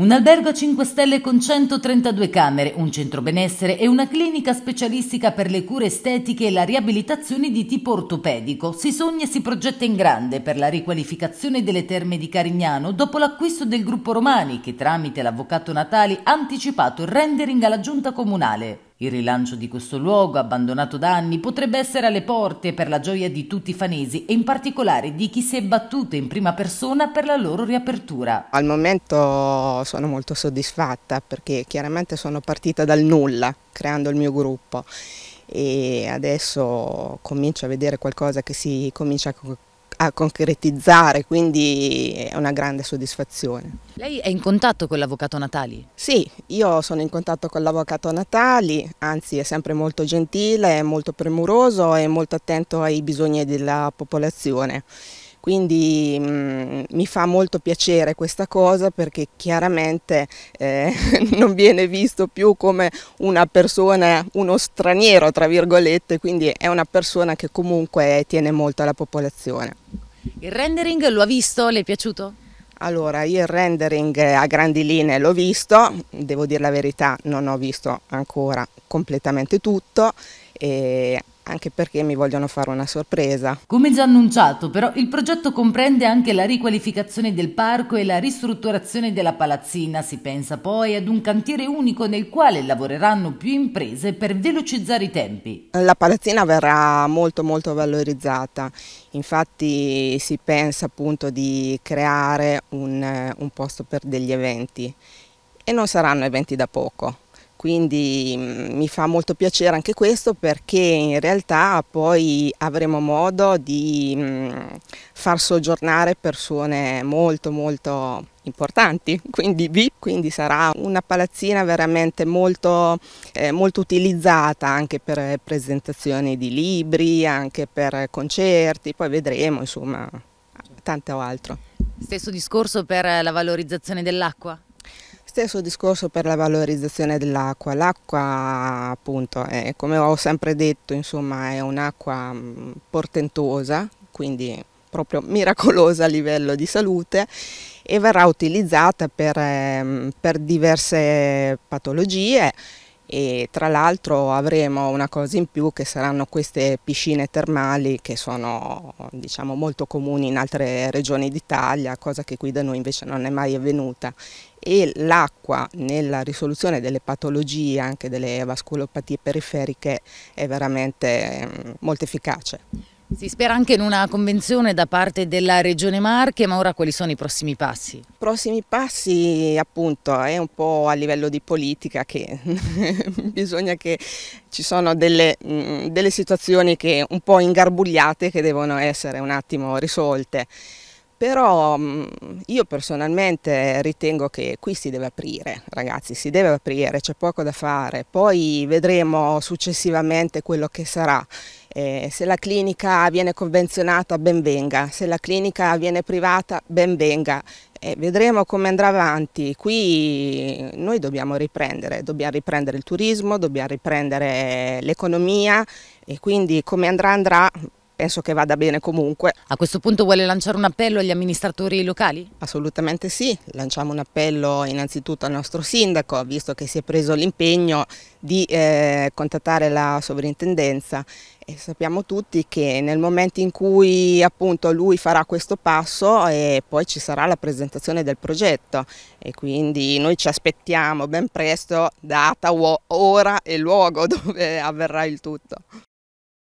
Un albergo a 5 stelle con 132 camere, un centro benessere e una clinica specialistica per le cure estetiche e la riabilitazione di tipo ortopedico. Si sogna e si progetta in grande per la riqualificazione delle terme di Carignano dopo l'acquisto del gruppo Romani che tramite l'avvocato Natali ha anticipato il rendering alla giunta comunale. Il rilancio di questo luogo, abbandonato da anni, potrebbe essere alle porte per la gioia di tutti i fanesi e in particolare di chi si è battuto in prima persona per la loro riapertura. Al momento sono molto soddisfatta perché chiaramente sono partita dal nulla creando il mio gruppo e adesso comincio a vedere qualcosa che si comincia a a concretizzare, quindi è una grande soddisfazione. Lei è in contatto con l'avvocato Natali? Sì, io sono in contatto con l'avvocato Natali, anzi è sempre molto gentile, molto premuroso e molto attento ai bisogni della popolazione. Quindi mh, mm, mi fa molto piacere questa cosa perché chiaramente eh, non viene visto più come una persona, uno straniero tra virgolette, quindi è una persona che comunque tiene molto alla popolazione. Il rendering lo ha visto? Le è piaciuto? Allora, io il rendering a grandi linee l'ho visto, devo dire la verità, non ho visto ancora completamente tutto, e anche perché mi vogliono fare una sorpresa. Come già annunciato, però, il progetto comprende anche la riqualificazione del parco e la ristrutturazione della palazzina. Si pensa poi ad un cantiere unico nel quale lavoreranno più imprese per velocizzare i tempi. La palazzina verrà molto molto valorizzata, infatti si pensa appunto di creare un, eh, un posto per degli eventi e non saranno eventi da poco quindi mm, mi fa molto piacere anche questo perché in realtà poi avremo modo di mm, far soggiornare persone molto molto importanti, quindi VIP, quindi sarà una palazzina veramente molto, eh, molto utilizzata anche per presentazioni di libri, anche per concerti, poi vedremo insomma tanto altro. Stesso discorso per la valorizzazione dell'acqua? Stesso discorso per la valorizzazione dell'acqua. L'acqua, appunto, è, come ho sempre detto, insomma, è un'acqua mm, portentosa, quindi proprio miracolosa a livello di salute e verrà utilizzata per, ehm, per diverse patologie e tra l'altro avremo una cosa in più che saranno queste piscine termali che sono diciamo, molto comuni in altre regioni d'Italia, cosa che qui da noi invece non è mai avvenuta e l'acqua nella risoluzione delle patologie, anche delle vasculopatie periferiche, è veramente mm, molto efficace. Si spera anche in una convenzione da parte della Regione Marche, ma ora quali sono i prossimi passi? I prossimi passi appunto è un po' a livello di politica che bisogna che ci sono delle, mm, delle situazioni che un po' ingarbugliate che devono essere un attimo risolte però mm, io personalmente ritengo che qui si deve aprire, ragazzi, si deve aprire, c'è poco da fare, poi vedremo successivamente quello che sarà. Eh, se la clinica viene convenzionata ben venga, se la clinica viene privata ben venga, eh, vedremo come andrà avanti. Qui noi dobbiamo riprendere, dobbiamo riprendere il turismo, dobbiamo riprendere l'economia e quindi come andrà andrà penso che vada bene comunque. A questo punto vuole lanciare un appello agli amministratori locali? Assolutamente sì, lanciamo un appello innanzitutto al nostro sindaco, visto che si è preso l'impegno di eh, contattare la sovrintendenza e sappiamo tutti che nel momento in cui appunto lui farà questo passo e poi ci sarà la presentazione del progetto e quindi noi ci aspettiamo ben presto data, ora e luogo dove avverrà il tutto.